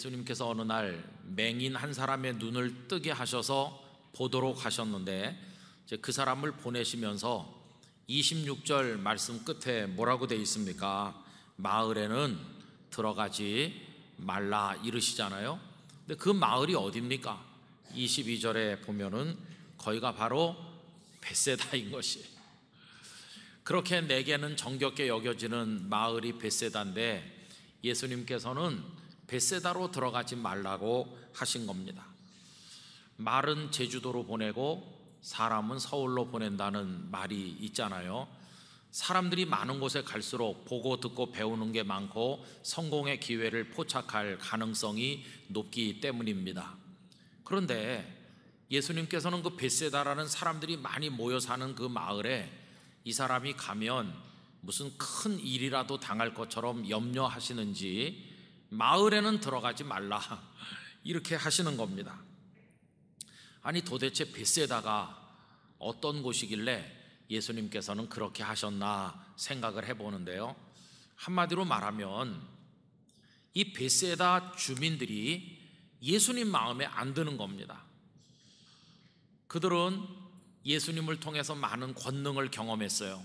예수님께서 어느 날 맹인 한 사람의 눈을 뜨게 하셔서 보도록 하셨는데 그 사람을 보내시면서 26절 말씀 끝에 뭐라고 돼 있습니까? 마을에는 들어가지 말라 이르시잖아요. 근데 그 마을이 어딥니까? 22절에 보면은 거기가 바로 베세다인 것이. 그렇게 내게는 정겹게 여겨지는 마을이 베세다인데 예수님께서는 베세다로 들어가지 말라고 하신 겁니다. 말은 제주도로 보내고 사람은 서울로 보낸다는 말이 있잖아요. 사람들이 많은 곳에 갈수록 보고 듣고 배우는 게 많고 성공의 기회를 포착할 가능성이 높기 때문입니다. 그런데 예수님께서는 그 베세다라는 사람들이 많이 모여 사는 그 마을에 이 사람이 가면 무슨 큰 일이라도 당할 것처럼 염려하시는지 마을에는 들어가지 말라 이렇게 하시는 겁니다. 아니 도대체 베세다가 어떤 곳이길래 예수님께서는 그렇게 하셨나 생각을 해보는데요. 한마디로 말하면 이 베세다 주민들이 예수님 마음에 안 드는 겁니다. 그들은 예수님을 통해서 많은 권능을 경험했어요.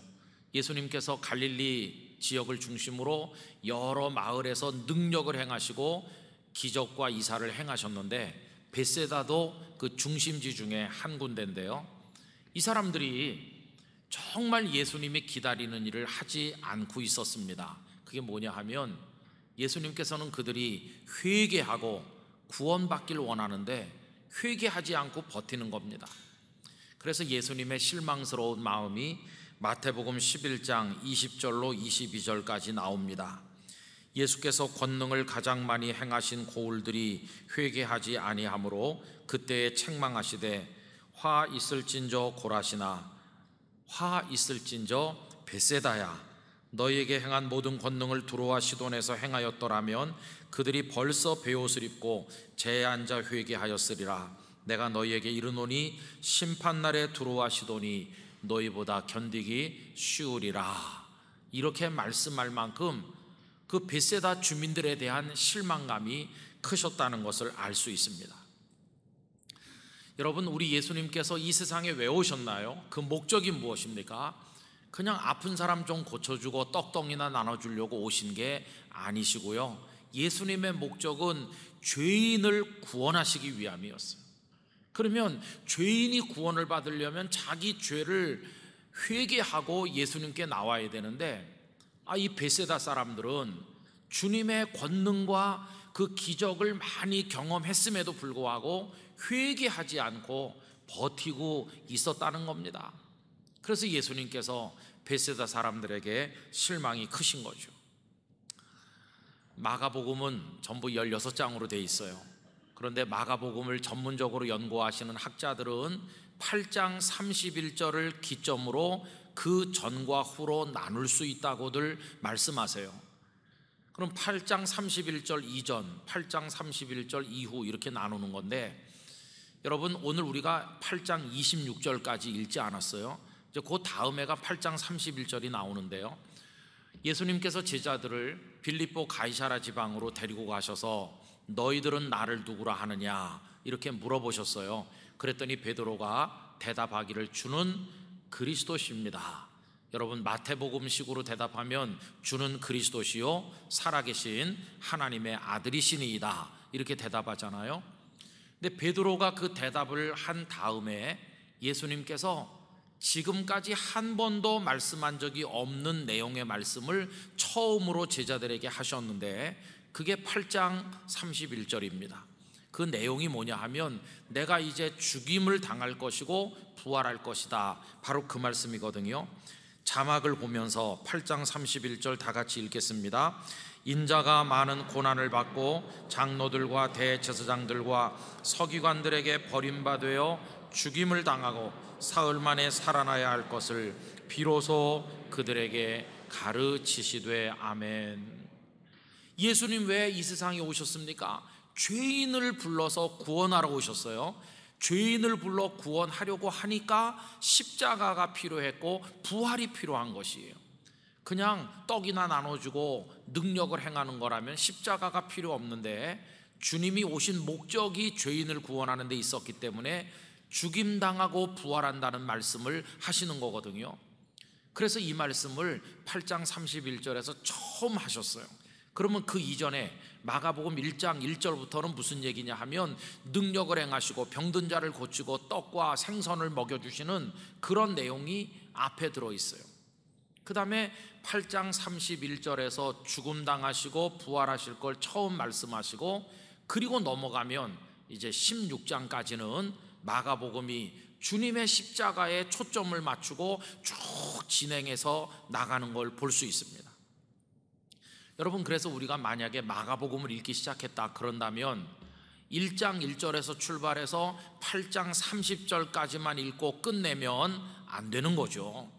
예수님께서 갈릴리 지역을 중심으로 여러 마을에서 능력을 행하시고 기적과 이사를 행하셨는데 베세다도 그 중심지 중에 한 군데인데요. 이 사람들이 정말 예수님이 기다리는 일을 하지 않고 있었습니다. 그게 뭐냐 하면 예수님께서는 그들이 회개하고 구원받길 원하는데 회개하지 않고 버티는 겁니다. 그래서 예수님의 실망스러운 마음이 마태복음 11장 20절로 22절까지 나옵니다. 예수께서 권능을 가장 많이 행하신 고울들이 회개하지 아니하므로 그때에 책망하시되 화 있을진저 고라시나 화 있을진저 베세다야 너희에게 행한 모든 권능을 두로와 시돈에서 행하였더라면 그들이 벌써 베옷을 입고 재에 앉아 회개하였으리라 내가 너희에게 이르노니 심판날에 두로와 시돈이 너희보다 견디기 쉬우리라. 이렇게 말씀할 만큼 그 베세다 주민들에 대한 실망감이 크셨다는 것을 알 수 있습니다. 여러분, 우리 예수님께서 이 세상에 왜 오셨나요? 그 목적이 무엇입니까? 그냥 아픈 사람 좀 고쳐주고 떡덩이나 나눠주려고 오신 게 아니시고요. 예수님의 목적은 죄인을 구원하시기 위함이었어요. 그러면 죄인이 구원을 받으려면 자기 죄를 회개하고 예수님께 나와야 되는데 아 이 베세다 사람들은 주님의 권능과 그 기적을 많이 경험했음에도 불구하고 회개하지 않고 버티고 있었다는 겁니다. 그래서 예수님께서 베세다 사람들에게 실망이 크신 거죠. 마가복음은 전부 16장으로 돼 있어요. 그런데 마가복음을 전문적으로 연구하시는 학자들은 8장 31절을 기점으로 그 전과 후로 나눌 수 있다고들 말씀하세요. 그럼 8장 31절 이전, 8장 31절 이후 이렇게 나누는 건데 여러분 오늘 우리가 8장 26절까지 읽지 않았어요. 이제 그 다음에가 8장 31절이 나오는데요. 예수님께서 제자들을 빌립보 가이사라 지방으로 데리고 가셔서 너희들은 나를 누구라 하느냐 이렇게 물어보셨어요. 그랬더니 베드로가 대답하기를 주는 그리스도십니다. 여러분 마태복음식으로 대답하면 주는 그리스도시요 살아계신 하나님의 아들이시니이다 이렇게 대답하잖아요. 근데 베드로가 그 대답을 한 다음에 예수님께서 지금까지 한 번도 말씀한 적이 없는 내용의 말씀을 처음으로 제자들에게 하셨는데 그게 8장 31절입니다. 그 내용이 뭐냐 하면 내가 이제 죽임을 당할 것이고 부활할 것이다. 바로 그 말씀이거든요. 자막을 보면서 8장 31절 다 같이 읽겠습니다. 인자가 많은 고난을 받고 장로들과 대제사장들과 서기관들에게 버림받으여 죽임을 당하고 사흘 만에 살아나야 할 것을 비로소 그들에게 가르치시되 아멘. 예수님 왜 이 세상에 오셨습니까? 죄인을 불러서 구원하러 오셨어요. 죄인을 불러 구원하려고 하니까 십자가가 필요했고 부활이 필요한 것이에요. 그냥 떡이나 나눠주고 능력을 행하는 거라면 십자가가 필요 없는데 주님이 오신 목적이 죄인을 구원하는 데 있었기 때문에 죽임당하고 부활한다는 말씀을 하시는 거거든요. 그래서 이 말씀을 8장 31절에서 처음 하셨어요. 그러면 그 이전에 마가복음 1장 1절부터는 무슨 얘기냐 하면 능력을 행하시고 병든 자를 고치고 떡과 생선을 먹여 주시는 그런 내용이 앞에 들어 있어요. 그다음에 8장 31절에서 죽음 당하시고 부활하실 걸 처음 말씀하시고 그리고 넘어가면 이제 16장까지는 마가복음이 주님의 십자가에 초점을 맞추고 쭉 진행해서 나가는 걸 볼 수 있습니다. 여러분 그래서 우리가 만약에 마가복음을 읽기 시작했다 그런다면 1장 1절에서 출발해서 8장 30절까지만 읽고 끝내면 안 되는 거죠.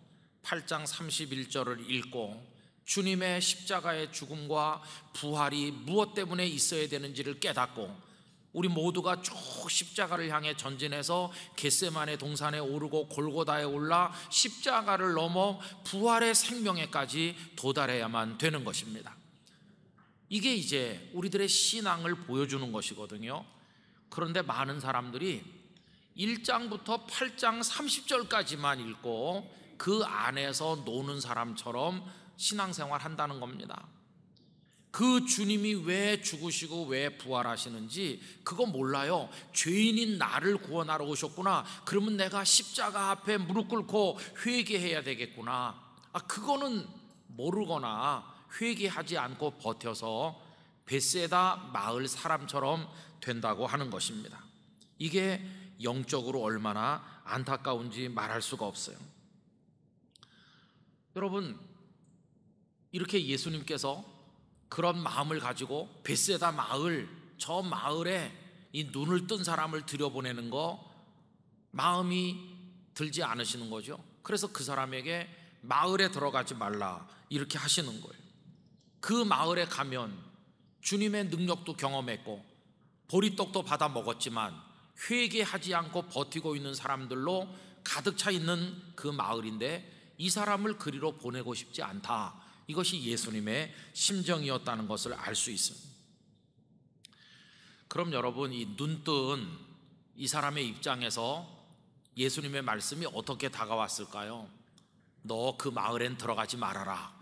8장 31절을 읽고 주님의 십자가의 죽음과 부활이 무엇 때문에 있어야 되는지를 깨닫고 우리 모두가 쭉 십자가를 향해 전진해서 겟세만의 동산에 오르고 골고다에 올라 십자가를 넘어 부활의 생명에까지 도달해야만 되는 것입니다. 이게 이제 우리들의 신앙을 보여주는 것이거든요. 그런데 많은 사람들이 1장부터 8장 30절까지만 읽고 그 안에서 노는 사람처럼 신앙생활 한다는 겁니다. 그 주님이 왜 죽으시고 왜 부활하시는지 그거 몰라요. 죄인인 나를 구원하러 오셨구나. 그러면 내가 십자가 앞에 무릎 꿇고 회개해야 되겠구나. 아, 그거는 모르거나 회개하지 않고 버텨서 베세다 마을 사람처럼 된다고 하는 것입니다. 이게 영적으로 얼마나 안타까운지 말할 수가 없어요. 여러분 이렇게 예수님께서 그런 마음을 가지고 베세다 마을 저 마을에 이 눈을 뜬 사람을 들여보내는 거 마음이 들지 않으시는 거죠. 그래서 그 사람에게 마을에 들어가지 말라 이렇게 하시는 거예요. 그 마을에 가면 주님의 능력도 경험했고 보리떡도 받아 먹었지만 회개하지 않고 버티고 있는 사람들로 가득 차 있는 그 마을인데 이 사람을 그리로 보내고 싶지 않다. 이것이 예수님의 심정이었다는 것을 알 수 있습니다. 그럼 여러분 이 눈뜬 이 사람의 입장에서 예수님의 말씀이 어떻게 다가왔을까요? 너 그 마을엔 들어가지 말아라.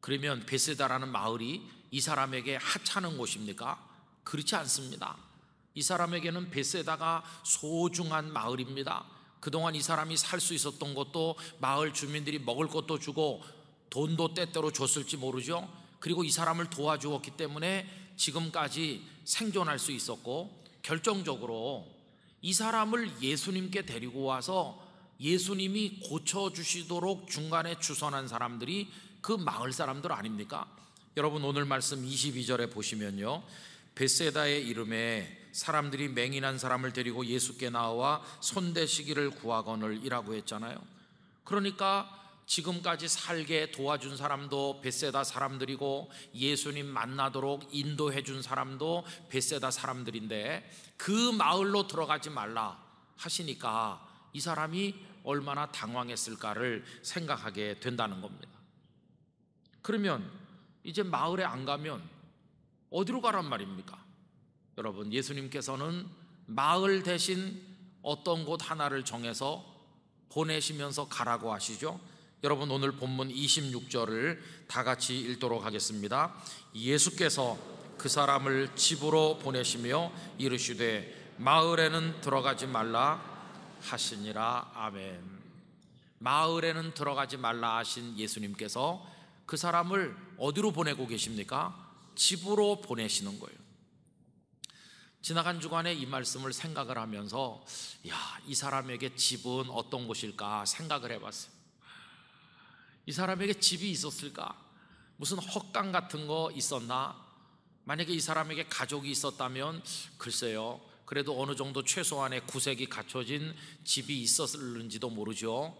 그러면 베세다라는 마을이 이 사람에게 하찮은 곳입니까? 그렇지 않습니다. 이 사람에게는 베세다가 소중한 마을입니다. 그동안 이 사람이 살 수 있었던 것도 마을 주민들이 먹을 것도 주고 돈도 때때로 줬을지 모르죠. 그리고 이 사람을 도와주었기 때문에 지금까지 생존할 수 있었고 결정적으로 이 사람을 예수님께 데리고 와서 예수님이 고쳐주시도록 중간에 주선한 사람들이 그 마을 사람들 아닙니까? 여러분 오늘 말씀 22절에 보시면요. 베세다의 이름에 사람들이 맹인한 사람을 데리고 예수께 나와 손대시기를 구하거늘이라고 했잖아요. 그러니까 지금까지 살게 도와준 사람도 베세다 사람들이고 예수님 만나도록 인도해 준 사람도 베세다 사람들인데 그 마을로 들어가지 말라 하시니까 이 사람이 얼마나 당황했을까를 생각하게 된다는 겁니다. 그러면 이제 마을에 안 가면 어디로 가란 말입니까? 여러분, 예수님께서는 마을 대신 어떤 곳 하나를 정해서 보내시면서 가라고 하시죠. 여러분, 오늘 본문 26절을 다 같이 읽도록 하겠습니다. 예수께서 그 사람을 집으로 보내시며 이르시되 마을에는 들어가지 말라 하시니라. 아멘. 마을에는 들어가지 말라 하신 예수님께서 그 사람을 어디로 보내고 계십니까? 집으로 보내시는 거예요. 지나간 주간에 이 말씀을 생각을 하면서 야, 이 사람에게 집은 어떤 곳일까 생각을 해 봤어요. 이 사람에게 집이 있었을까? 무슨 헛간 같은 거 있었나? 만약에 이 사람에게 가족이 있었다면 글쎄요. 그래도 어느 정도 최소한의 구색이 갖춰진 집이 있었을는지도 모르죠.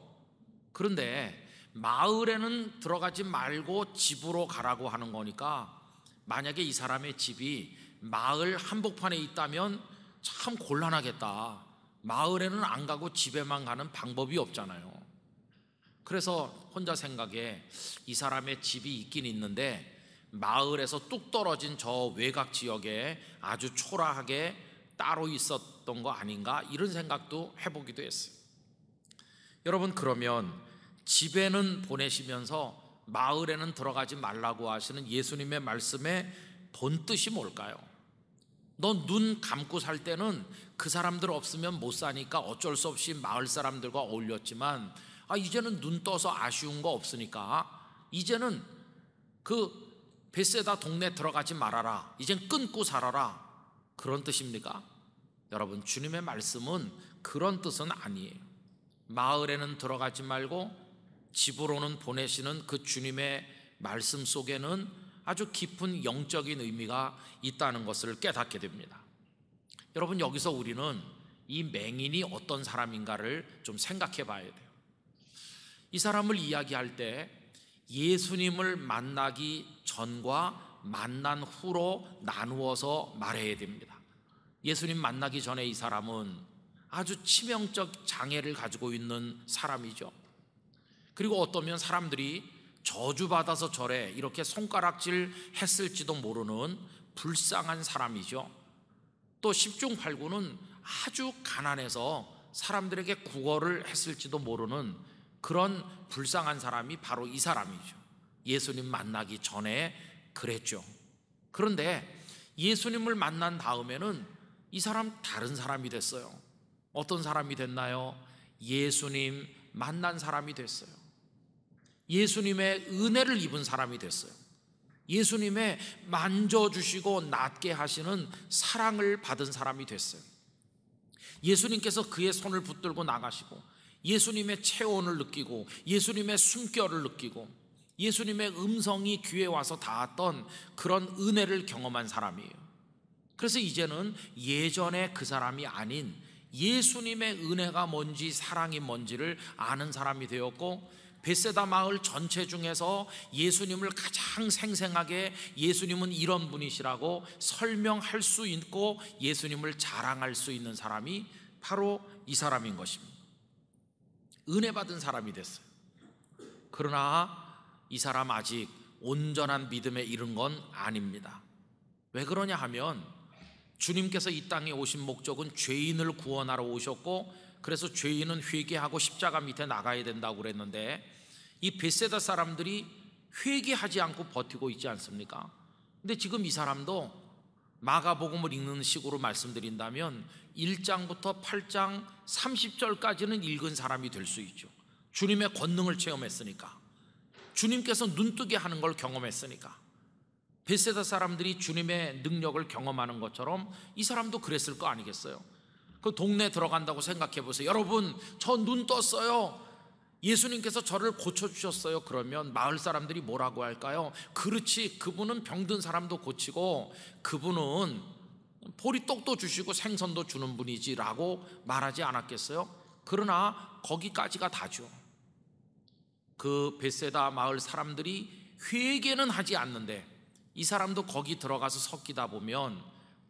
그런데 마을에는 들어가지 말고 집으로 가라고 하는 거니까 만약에 이 사람의 집이 마을 한복판에 있다면 참 곤란하겠다. 마을에는 안 가고 집에만 가는 방법이 없잖아요. 그래서 혼자 생각에 이 사람의 집이 있긴 있는데 마을에서 뚝 떨어진 저 외곽 지역에 아주 초라하게 따로 있었던 거 아닌가 이런 생각도 해보기도 했어요. 여러분 그러면 집에는 보내시면서 마을에는 들어가지 말라고 하시는 예수님의 말씀의 본뜻이 뭘까요? 너 눈 감고 살 때는 그 사람들 없으면 못 사니까 어쩔 수 없이 마을 사람들과 어울렸지만 아 이제는 눈 떠서 아쉬운 거 없으니까 이제는 그 베세다 동네 들어가지 말아라. 이젠 끊고 살아라. 그런 뜻입니까? 여러분 주님의 말씀은 그런 뜻은 아니에요. 마을에는 들어가지 말고 집으로는 보내시는 그 주님의 말씀 속에는 아주 깊은 영적인 의미가 있다는 것을 깨닫게 됩니다. 여러분, 여기서 우리는 이 맹인이 어떤 사람인가를 좀 생각해 봐야 돼요. 이 사람을 이야기할 때 예수님을 만나기 전과 만난 후로 나누어서 말해야 됩니다. 예수님 만나기 전에 이 사람은 아주 치명적 장애를 가지고 있는 사람이죠. 그리고 어떠면 사람들이 저주받아서 저래 이렇게 손가락질 했을지도 모르는 불쌍한 사람이죠. 또 10중 8구는 아주 가난해서 사람들에게 구걸을 했을지도 모르는 그런 불쌍한 사람이 바로 이 사람이죠. 예수님 만나기 전에 그랬죠. 그런데 예수님을 만난 다음에는 이 사람 다른 사람이 됐어요. 어떤 사람이 됐나요? 예수님 만난 사람이 됐어요. 예수님의 은혜를 입은 사람이 됐어요. 예수님의 만져주시고 낫게 하시는 사랑을 받은 사람이 됐어요. 예수님께서 그의 손을 붙들고 나가시고 예수님의 체온을 느끼고 예수님의 숨결을 느끼고 예수님의 음성이 귀에 와서 닿았던 그런 은혜를 경험한 사람이에요. 그래서 이제는 예전의 그 사람이 아닌 예수님의 은혜가 뭔지 사랑이 뭔지를 아는 사람이 되었고 베세다 마을 전체 중에서 예수님을 가장 생생하게 예수님은 이런 분이시라고 설명할 수 있고 예수님을 자랑할 수 있는 사람이 바로 이 사람인 것입니다. 은혜 받은 사람이 됐어요. 그러나 이 사람 아직 온전한 믿음에 이른 건 아닙니다. 왜 그러냐 하면 주님께서 이 땅에 오신 목적은 죄인을 구원하러 오셨고 그래서 죄인은 회개하고 십자가 밑에 나가야 된다고 그랬는데 이 베세다 사람들이 회개하지 않고 버티고 있지 않습니까? 근데 지금 이 사람도 마가복음을 읽는 식으로 말씀드린다면 1장부터 8장 30절까지는 읽은 사람이 될 수 있죠. 주님의 권능을 체험했으니까. 주님께서 눈뜨게 하는 걸 경험했으니까. 베세다 사람들이 주님의 능력을 경험하는 것처럼 이 사람도 그랬을 거 아니겠어요? 그 동네 들어간다고 생각해 보세요. 여러분, 저 눈 떴어요. 예수님께서 저를 고쳐주셨어요. 그러면 마을 사람들이 뭐라고 할까요? 그렇지, 그분은 병든 사람도 고치고, 그분은 보리떡도 주시고 생선도 주는 분이지라고 말하지 않았겠어요? 그러나 거기까지가 다죠. 그 베세다 마을 사람들이 회개는 하지 않는데 이 사람도 거기 들어가서 섞이다 보면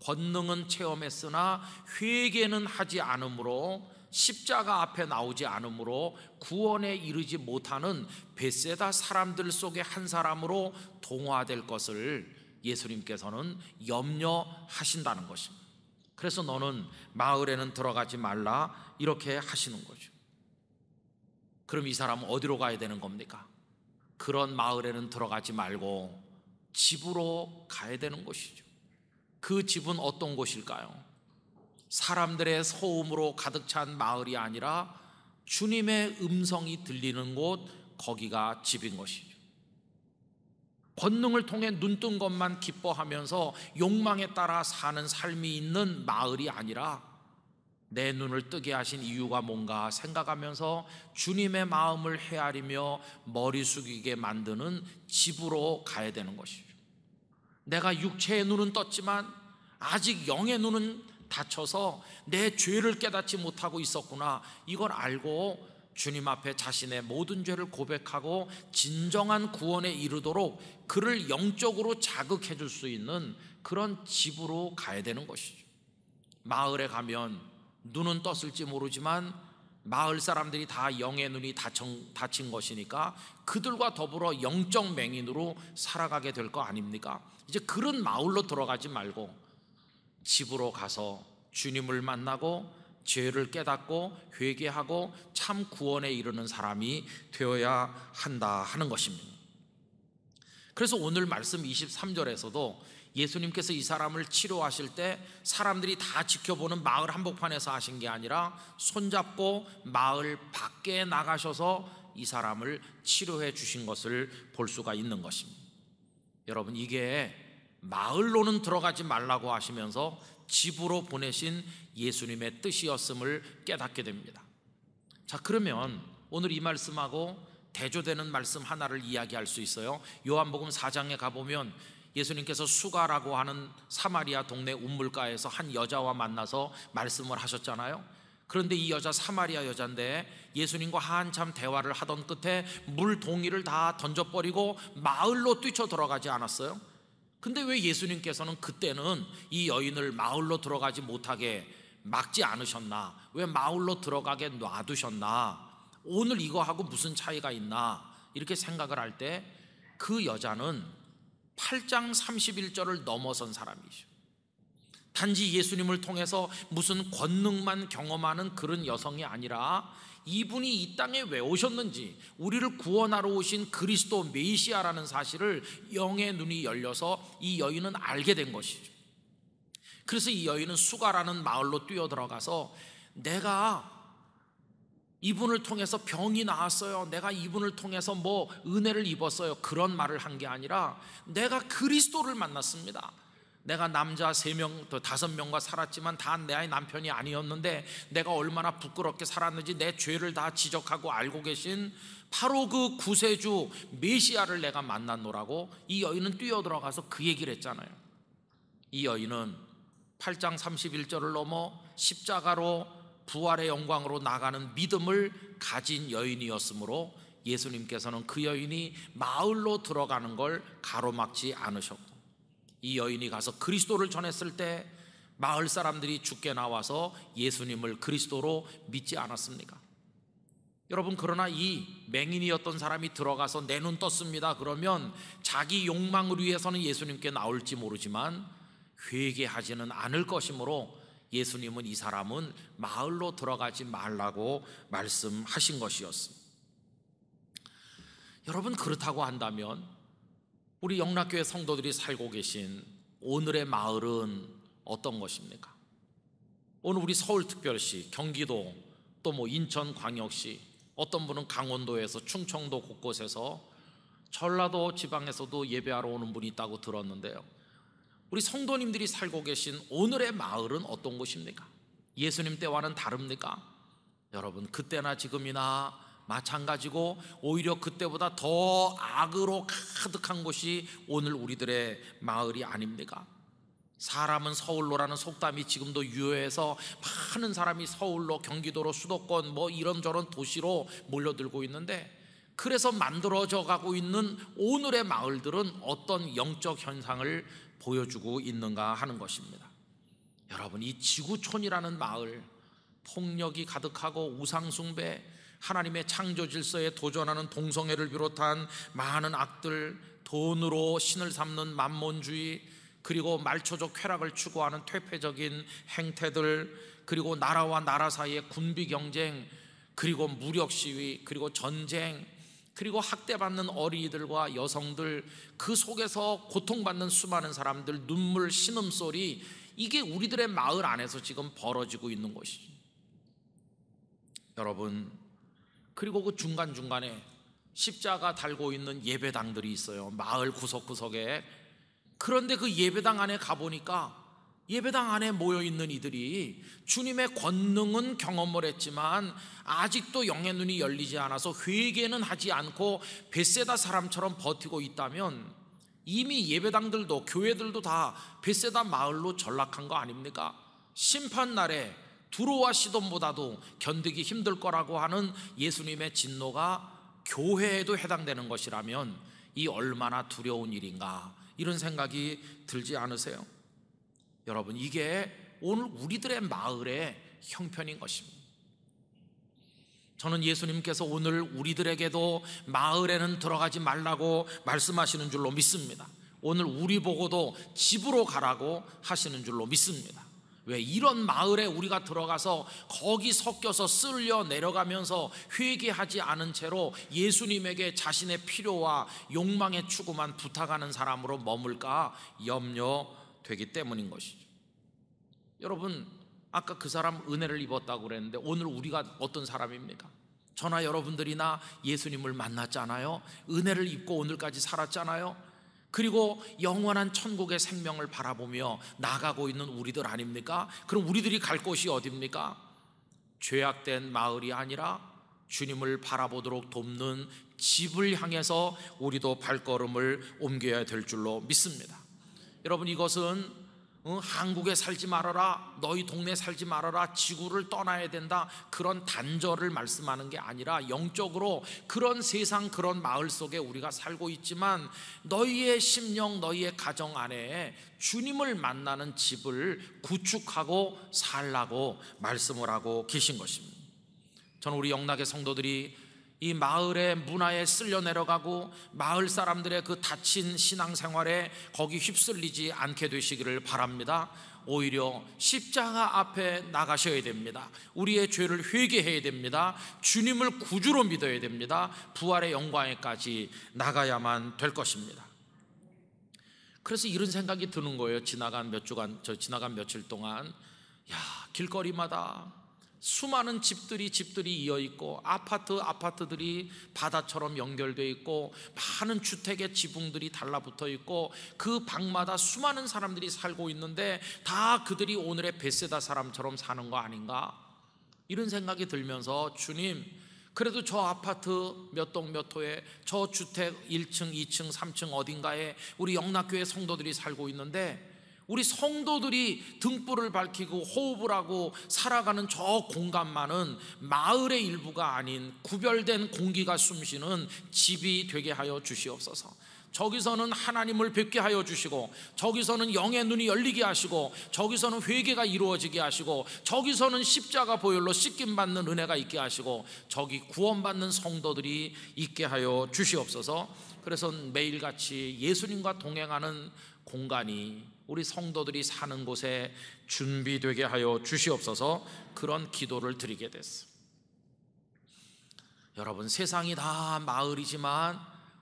권능은 체험했으나 회개는 하지 않으므로 십자가 앞에 나오지 않으므로 구원에 이르지 못하는 베세다 사람들 속의 한 사람으로 동화될 것을 예수님께서는 염려하신다는 것입니다. 그래서 너는 마을에는 들어가지 말라 이렇게 하시는 거죠. 그럼 이 사람은 어디로 가야 되는 겁니까? 그런 마을에는 들어가지 말고 집으로 가야 되는 것이죠. 그 집은 어떤 곳일까요? 사람들의 소음으로 가득 찬 마을이 아니라 주님의 음성이 들리는 곳, 거기가 집인 것이죠. 권능을 통해 눈뜬 것만 기뻐하면서 욕망에 따라 사는 삶이 있는 마을이 아니라 내 눈을 뜨게 하신 이유가 뭔가 생각하면서 주님의 마음을 헤아리며 머리 숙이게 만드는 집으로 가야 되는 것이죠. 내가 육체의 눈은 떴지만 아직 영의 눈은 다쳐서 내 죄를 깨닫지 못하고 있었구나. 이걸 알고 주님 앞에 자신의 모든 죄를 고백하고 진정한 구원에 이르도록 그를 영적으로 자극해 줄 수 있는 그런 집으로 가야 되는 것이죠. 마을에 가면 눈은 떴을지 모르지만 마을 사람들이 다 영의 눈이 다친, 닫힌 것이니까 그들과 더불어 영적 맹인으로 살아가게 될 거 아닙니까? 이제 그런 마을로 들어가지 말고 집으로 가서 주님을 만나고 죄를 깨닫고 회개하고 참 구원에 이르는 사람이 되어야 한다 하는 것입니다. 그래서 오늘 말씀 23절에서도 예수님께서 이 사람을 치료하실 때 사람들이 다 지켜보는 마을 한복판에서 하신 게 아니라 손잡고 마을 밖에 나가셔서 이 사람을 치료해 주신 것을 볼 수가 있는 것입니다. 여러분, 이게 마을로는 들어가지 말라고 하시면서 집으로 보내신 예수님의 뜻이었음을 깨닫게 됩니다. 자, 그러면 오늘 이 말씀하고 대조되는 말씀 하나를 이야기할 수 있어요. 요한복음 4장에 가보면 예수님께서 수가라고 하는 사마리아 동네 운물가에서 한 여자와 만나서 말씀을 하셨잖아요. 그런데 이 여자 사마리아 여잔데 예수님과 한참 대화를 하던 끝에 물 동이를 다 던져버리고 마을로 뛰쳐 들어가지 않았어요? 근데 왜 예수님께서는 그때는 이 여인을 마을로 들어가지 못하게 막지 않으셨나? 왜 마을로 들어가게 놔두셨나? 오늘 이거하고 무슨 차이가 있나? 이렇게 생각을 할 때 그 여자는 8장 31절을 넘어선 사람이죠. 단지 예수님을 통해서 무슨 권능만 경험하는 그런 여성이 아니라 이분이 이 땅에 왜 오셨는지 우리를 구원하러 오신 그리스도 메시아라는 사실을 영의 눈이 열려서 이 여인은 알게 된 것이죠. 그래서 이 여인은 수가라는 마을로 뛰어들어가서 내가 이분을 통해서 병이 나았어요. 내가 이분을 통해서 뭐 은혜를 입었어요. 그런 말을 한 게 아니라 내가 그리스도를 만났습니다. 내가 남자 3명, 5명과 살았지만 다 내 아이 남편이 아니었는데 내가 얼마나 부끄럽게 살았는지 내 죄를 다 지적하고 알고 계신 바로 그 구세주 메시아를 내가 만났노라고 이 여인은 뛰어들어가서 그 얘기를 했잖아요. 이 여인은 8장 31절을 넘어 십자가로 부활의 영광으로 나가는 믿음을 가진 여인이었으므로 예수님께서는 그 여인이 마을로 들어가는 걸 가로막지 않으셨고 이 여인이 가서 그리스도를 전했을 때 마을 사람들이 죽게 나와서 예수님을 그리스도로 믿지 않았습니까? 여러분 그러나 이 맹인이었던 사람이 들어가서 내 눈 떴습니다 그러면 자기 욕망을 위해서는 예수님께 나올지 모르지만 회개하지는 않을 것이므로 예수님은 이 사람은 마을로 들어가지 말라고 말씀하신 것이었습니다. 여러분 그렇다고 한다면 우리 영락교회 성도들이 살고 계신 오늘의 마을은 어떤 것입니까? 오늘 우리 서울특별시, 경기도, 또 뭐 인천광역시, 어떤 분은 강원도에서 충청도 곳곳에서 전라도 지방에서도 예배하러 오는 분이 있다고 들었는데요. 우리 성도님들이 살고 계신 오늘의 마을은 어떤 곳입니까? 예수님 때와는 다릅니까? 여러분, 그때나 지금이나 마찬가지고 오히려 그때보다 더 악으로 가득한 곳이 오늘 우리들의 마을이 아닙니까? 사람은 서울로라는 속담이 지금도 유효해서 많은 사람이 서울로 경기도로 수도권 뭐 이런저런 도시로 몰려들고 있는데 그래서 만들어져 가고 있는 오늘의 마을들은 어떤 영적 현상을 보여주고 있는가 하는 것입니다. 여러분, 이 지구촌이라는 마을, 폭력이 가득하고 우상숭배, 하나님의 창조 질서에 도전하는 동성애를 비롯한 많은 악들, 돈으로 신을 삼는 만몬주의, 그리고 말초적 쾌락을 추구하는 퇴폐적인 행태들, 그리고 나라와 나라 사이의 군비 경쟁, 그리고 무력 시위, 그리고 전쟁, 그리고 학대받는 어린이들과 여성들 그 속에서 고통받는 수많은 사람들 눈물 신음소리 이게 우리들의 마을 안에서 지금 벌어지고 있는 것이죠. 여러분 그리고 그 중간중간에 십자가 달고 있는 예배당들이 있어요. 마을 구석구석에 그런데 그 예배당 안에 가보니까 예배당 안에 모여 있는 이들이 주님의 권능은 경험을 했지만 아직도 영의 눈이 열리지 않아서 회개는 하지 않고 벳세다 사람처럼 버티고 있다면 이미 예배당들도 교회들도 다벳세다 마을로 전락한 거 아닙니까? 심판 날에 두로와 시돈보다도 견디기 힘들 거라고 하는 예수님의 진노가 교회에도 해당되는 것이라면 이 얼마나 두려운 일인가 이런 생각이 들지 않으세요? 여러분, 이게 오늘 우리들의 마을의 형편인 것입니다. 저는 예수님께서 오늘 우리들에게도 마을에는 들어가지 말라고 말씀하시는 줄로 믿습니다. 오늘 우리 보고도 집으로 가라고 하시는 줄로 믿습니다. 왜 이런 마을에 우리가 들어가서 거기 섞여서 쓸려 내려가면서 회개하지 않은 채로 예수님에게 자신의 필요와 욕망의 추구만 부탁하는 사람으로 머물까 염려 되기 때문인 것이죠. 여러분, 아까 그 사람 은혜를 입었다고 그랬는데 오늘 우리가 어떤 사람입니까? 저나 여러분들이나 예수님을 만났잖아요. 은혜를 입고 오늘까지 살았잖아요. 그리고 영원한 천국의 생명을 바라보며 나가고 있는 우리들 아닙니까? 그럼 우리들이 갈 곳이 어딥니까? 죄악된 마을이 아니라 주님을 바라보도록 돕는 집을 향해서 우리도 발걸음을 옮겨야 될 줄로 믿습니다. 여러분 이것은 한국에 살지 말아라 너희 동네 살지 말아라 지구를 떠나야 된다 그런 단절을 말씀하는 게 아니라 영적으로 그런 세상 그런 마을 속에 우리가 살고 있지만 너희의 심령 너희의 가정 안에 주님을 만나는 집을 구축하고 살라고 말씀을 하고 계신 것입니다 저는 우리 영락의 성도들이 이 마을의 문화에 쓸려 내려가고 마을 사람들의 그 닫힌 신앙생활에 거기 휩쓸리지 않게 되시기를 바랍니다. 오히려 십자가 앞에 나가셔야 됩니다. 우리의 죄를 회개해야 됩니다. 주님을 구주로 믿어야 됩니다. 부활의 영광에까지 나가야만 될 것입니다. 그래서 이런 생각이 드는 거예요. 지나간 몇 주간, 저 지나간 며칠 동안, 야, 길거리마다 수많은 집들이 집들이 이어 있고 아파트 아파트들이 바다처럼 연결돼 있고 많은 주택의 지붕들이 달라붙어 있고 그 방마다 수많은 사람들이 살고 있는데 다 그들이 오늘의 베세다 사람처럼 사는 거 아닌가? 이런 생각이 들면서 주님 그래도 저 아파트 몇 동 몇 호에 저 주택 1층, 2층, 3층 어딘가에 우리 영락교회 성도들이 살고 있는데 우리 성도들이 등불을 밝히고 호흡을 하고 살아가는 저 공간만은 마을의 일부가 아닌 구별된 공기가 숨쉬는 집이 되게 하여 주시옵소서. 저기서는 하나님을 뵙게 하여 주시고 저기서는 영의 눈이 열리게 하시고 저기서는 회개가 이루어지게 하시고 저기서는 십자가 보혈로 씻김 받는 은혜가 있게 하시고 저기 구원받는 성도들이 있게 하여 주시옵소서. 그래서 매일같이 예수님과 동행하는 공간이 우리 성도들이 사는 곳에 준비되게 하여 주시옵소서 그런 기도를 드리게 됐어. 여러분 세상이 다 마을이지만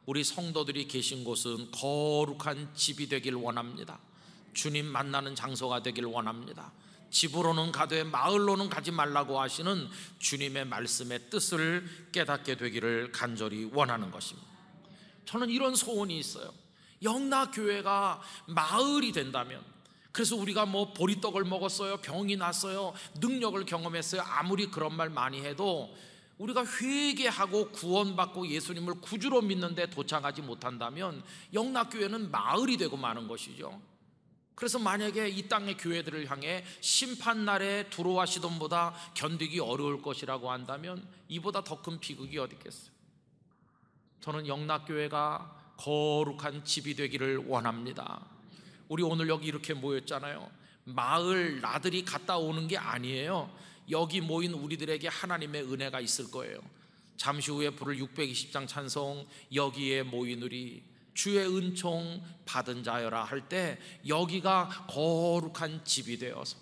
우리 성도들이 계신 곳은 거룩한 집이 되길 원합니다. 주님 만나는 장소가 되길 원합니다. 집으로는 가되 마을로는 가지 말라고 하시는 주님의 말씀의 뜻을 깨닫게 되기를 간절히 원하는 것입니다. 저는 이런 소원이 있어요. 영락교회가 마을이 된다면 그래서 우리가 뭐 보리떡을 먹었어요. 병이 났어요. 능력을 경험했어요. 아무리 그런 말 많이 해도 우리가 회개하고 구원받고 예수님을 구주로 믿는데 도착하지 못한다면 영락교회는 마을이 되고 마는 것이죠. 그래서 만약에 이 땅의 교회들을 향해 심판날에 두로와 시돈보다 견디기 어려울 것이라고 한다면 이보다 더 큰 비극이 어디 겠어요 저는 영락교회가 거룩한 집이 되기를 원합니다. 우리 오늘 여기 이렇게 모였잖아요. 마을 나들이 갔다 오는 게 아니에요. 여기 모인 우리들에게 하나님의 은혜가 있을 거예요. 잠시 후에 부를 620장 찬송 여기에 모인 우리 주의 은총 받은 자여라 할 때 여기가 거룩한 집이 되어서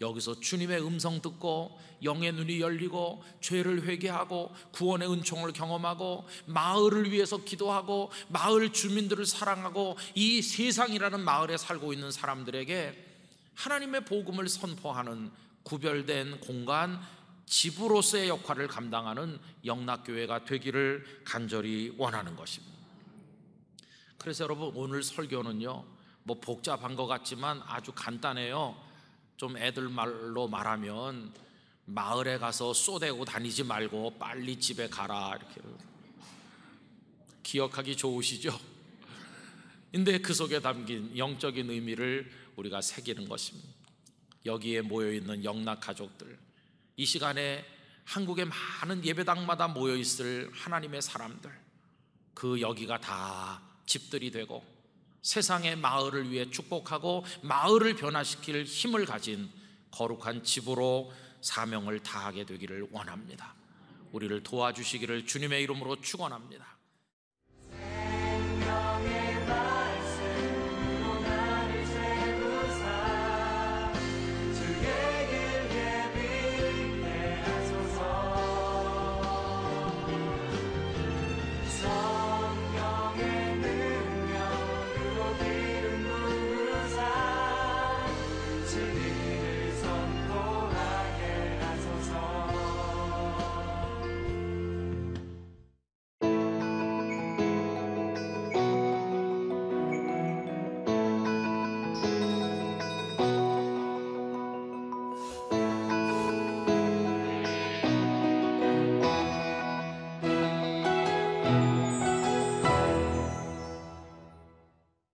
여기서 주님의 음성 듣고 영의 눈이 열리고 죄를 회개하고 구원의 은총을 경험하고 마을을 위해서 기도하고 마을 주민들을 사랑하고 이 세상이라는 마을에 살고 있는 사람들에게 하나님의 복음을 선포하는 구별된 공간 집으로서의 역할을 감당하는 영락교회가 되기를 간절히 원하는 것입니다. 그래서 여러분 오늘 설교는요. 뭐 복잡한 것 같지만 아주 간단해요. 좀 애들 말로 말하면 마을에 가서 쏘대고 다니지 말고 빨리 집에 가라 이렇게 기억하기 좋으시죠? 근데 그 속에 담긴 영적인 의미를 우리가 새기는 것입니다. 여기에 모여 있는 영락 가족들 이 시간에 한국의 많은 예배당마다 모여 있을 하나님의 사람들 그 여기가 다 집들이 되고 세상의 마을을 위해 축복하고 마을을 변화시킬 힘을 가진 거룩한 집으로 사명을 다하게 되기를 원합니다. 우리를 도와주시기를 주님의 이름으로 축원합니다.